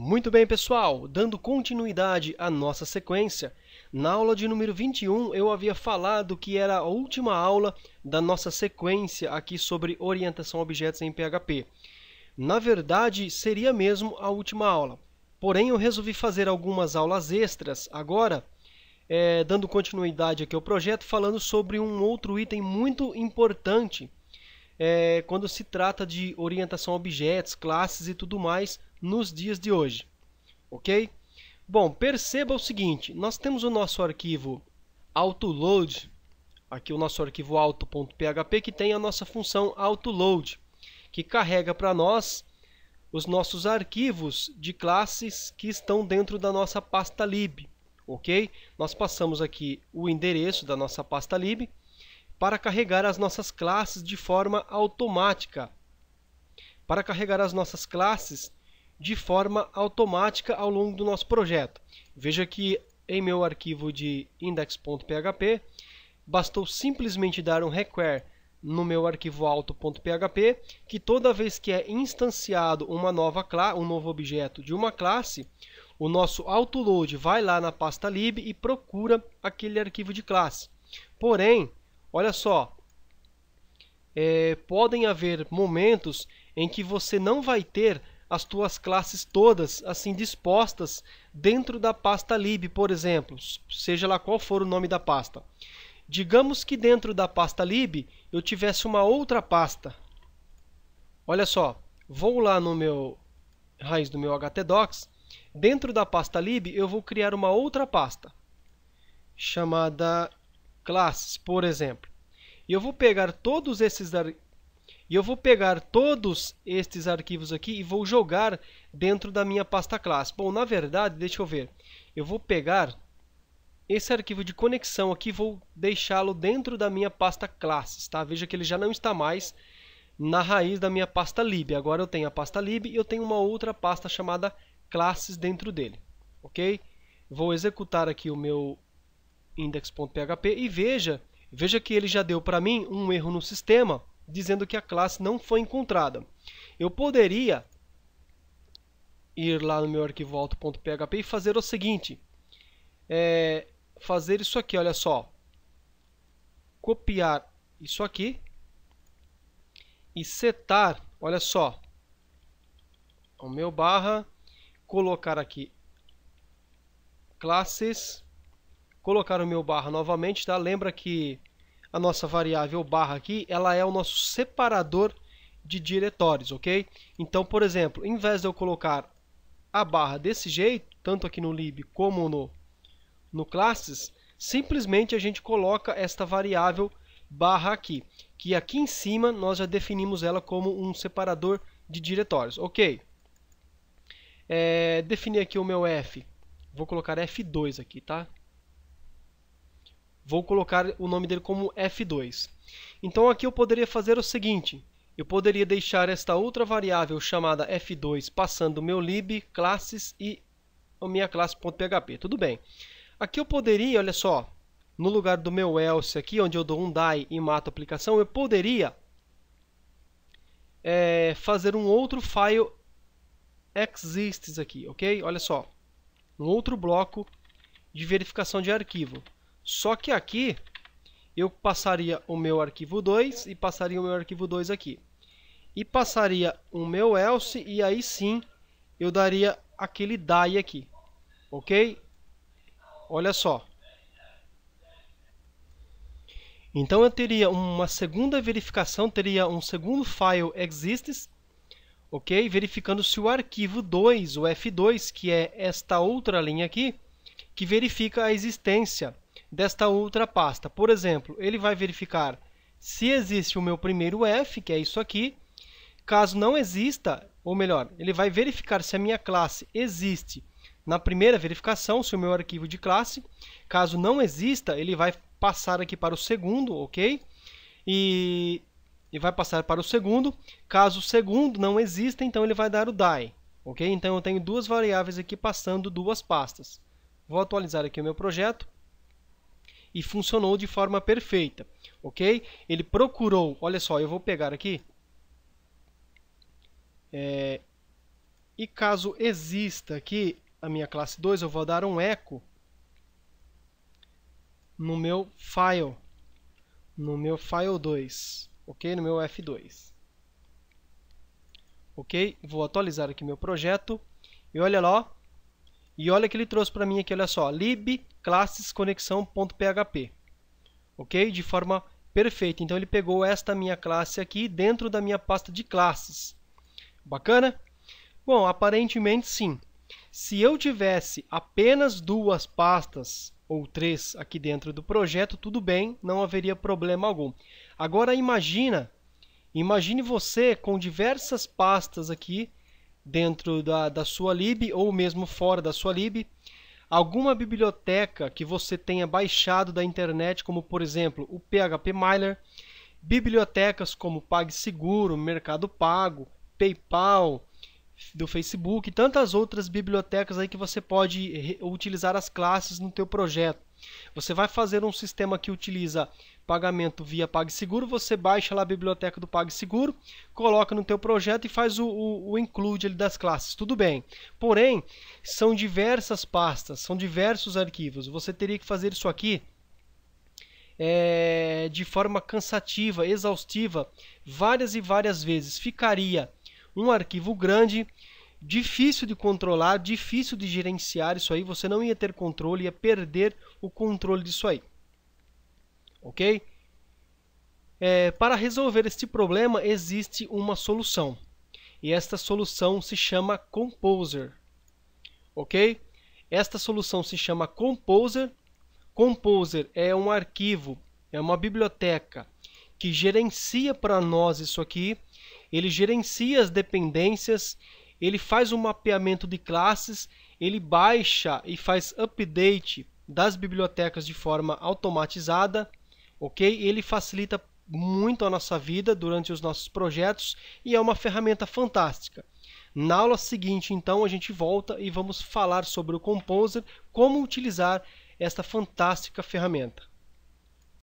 Muito bem, pessoal, dando continuidade à nossa sequência, na aula de número 21 eu havia falado que era a última aula da nossa sequência aqui sobre orientação a objetos em PHP. Na verdade, seria mesmo a última aula, porém eu resolvi fazer algumas aulas extras agora, é, dando continuidade aqui ao projeto, falando sobre um outro item muito importante é, quando se trata de orientação a objetos, classes e tudo mais, nos dias de hoje, ok? Bom, perceba o seguinte, nós temos o nosso arquivo autoload, aqui o nosso arquivo auto.php que tem a nossa função autoload, que carrega para nós os nossos arquivos de classes que estão dentro da nossa pasta lib, ok? Nós passamos aqui o endereço da nossa pasta lib para carregar as nossas classes de forma automática. Para carregar as nossas classes, de forma automática ao longo do nosso projeto. Veja que em meu arquivo de index.php, bastou simplesmente dar um require no meu arquivo alto.php, que toda vez que é instanciado uma nova um novo objeto de uma classe, o nosso autoload vai lá na pasta lib e procura aquele arquivo de classe. Porém, olha só, é, podem haver momentos em que você não vai ter as tuas classes todas assim dispostas dentro da pasta lib, por exemplo, seja lá qual for o nome da pasta. Digamos que dentro da pasta lib eu tivesse uma outra pasta. Olha só, vou lá no meu raiz do meu htdocs, dentro da pasta lib eu vou criar uma outra pasta chamada classes, por exemplo. E eu vou pegar todos esses e eu vou pegar todos estes arquivos aqui e vou jogar dentro da minha pasta classe. Bom, na verdade, deixa eu ver. Eu vou pegar esse arquivo de conexão aqui vou deixá-lo dentro da minha pasta classes, tá? Veja que ele já não está mais na raiz da minha pasta lib. Agora eu tenho a pasta lib e eu tenho uma outra pasta chamada classes dentro dele, ok? Vou executar aqui o meu index.php e veja, veja que ele já deu para mim um erro no sistema dizendo que a classe não foi encontrada. Eu poderia ir lá no meu arquivo alto.php e fazer o seguinte. É, fazer isso aqui, olha só. Copiar isso aqui e setar, olha só, o meu barra, colocar aqui classes, colocar o meu barra novamente, tá? Lembra que a nossa variável barra aqui, ela é o nosso separador de diretórios, ok? Então, por exemplo, em vez de eu colocar a barra desse jeito, tanto aqui no lib como no, no classes, simplesmente a gente coloca esta variável barra aqui, que aqui em cima nós já definimos ela como um separador de diretórios, ok? É, definir aqui o meu f, vou colocar f2 aqui, tá? vou colocar o nome dele como F2. Então aqui eu poderia fazer o seguinte, eu poderia deixar esta outra variável chamada F2 passando meu lib, classes e a minha classe.php, tudo bem. Aqui eu poderia, olha só, no lugar do meu else aqui, onde eu dou um die e mato a aplicação, eu poderia é, fazer um outro file exists aqui, ok? Olha só, um outro bloco de verificação de arquivo. Só que aqui eu passaria o meu arquivo 2 e passaria o meu arquivo 2 aqui. E passaria o meu else e aí sim eu daria aquele die aqui. Ok? Olha só. Então eu teria uma segunda verificação, teria um segundo file exists, ok? Verificando se o arquivo 2, o F2, que é esta outra linha aqui, que verifica a existência desta outra pasta. Por exemplo, ele vai verificar se existe o meu primeiro F, que é isso aqui. Caso não exista, ou melhor, ele vai verificar se a minha classe existe na primeira verificação, se o meu arquivo de classe. Caso não exista, ele vai passar aqui para o segundo, ok? E, e vai passar para o segundo. Caso o segundo não exista, então ele vai dar o die. Ok? Então eu tenho duas variáveis aqui passando duas pastas. Vou atualizar aqui o meu projeto e funcionou de forma perfeita, ok? Ele procurou, olha só, eu vou pegar aqui. É, e caso exista aqui a minha classe 2, eu vou dar um eco no meu file, no meu file 2, ok? No meu F2. Ok? Vou atualizar aqui meu projeto. E olha lá, e olha que ele trouxe para mim aqui, olha só, lib/classes/conexão.php, OK? De forma perfeita. Então ele pegou esta minha classe aqui dentro da minha pasta de classes. Bacana? Bom, aparentemente sim. Se eu tivesse apenas duas pastas ou três aqui dentro do projeto, tudo bem, não haveria problema algum. Agora imagina, imagine você com diversas pastas aqui dentro da, da sua lib ou mesmo fora da sua lib, alguma biblioteca que você tenha baixado da internet, como por exemplo o PHP bibliotecas como PagSeguro, Mercado Pago, PayPal, do Facebook e tantas outras bibliotecas aí que você pode utilizar as classes no teu projeto. Você vai fazer um sistema que utiliza pagamento via PagSeguro, você baixa lá a biblioteca do PagSeguro, coloca no teu projeto e faz o, o, o include das classes, tudo bem. Porém, são diversas pastas, são diversos arquivos, você teria que fazer isso aqui é, de forma cansativa, exaustiva, várias e várias vezes. Ficaria um arquivo grande, difícil de controlar, difícil de gerenciar isso aí, você não ia ter controle, ia perder o controle disso aí. Ok? É, para resolver este problema existe uma solução e esta solução se chama Composer, ok? Esta solução se chama Composer. Composer é um arquivo, é uma biblioteca que gerencia para nós isso aqui. Ele gerencia as dependências, ele faz um mapeamento de classes, ele baixa e faz update das bibliotecas de forma automatizada, ok? Ele facilita muito a nossa vida durante os nossos projetos e é uma ferramenta fantástica. Na aula seguinte, então, a gente volta e vamos falar sobre o Composer, como utilizar esta fantástica ferramenta.